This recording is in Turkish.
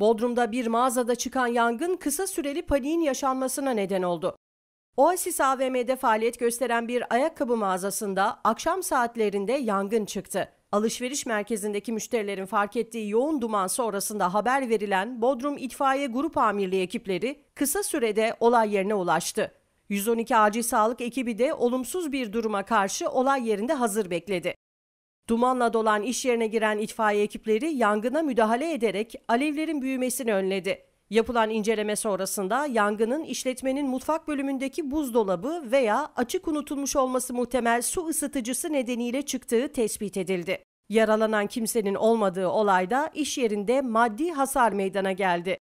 Bodrum'da bir mağazada çıkan yangın kısa süreli paniğin yaşanmasına neden oldu. Oasis AVM'de faaliyet gösteren bir ayakkabı mağazasında akşam saatlerinde yangın çıktı. Alışveriş merkezindeki müşterilerin fark ettiği yoğun duman sonrasında haber verilen Bodrum İtfaiye Grup Amirliği ekipleri kısa sürede olay yerine ulaştı. 112 acil sağlık ekibi de olumsuz bir duruma karşı olay yerinde hazır bekledi. Dumanla dolan iş yerine giren itfaiye ekipleri yangına müdahale ederek alevlerin büyümesini önledi. Yapılan inceleme sonrasında yangının işletmenin mutfak bölümündeki buzdolabı veya açık unutulmuş olması muhtemel su ısıtıcısı nedeniyle çıktığı tespit edildi. Yaralanan kimsenin olmadığı olayda iş yerinde maddi hasar meydana geldi.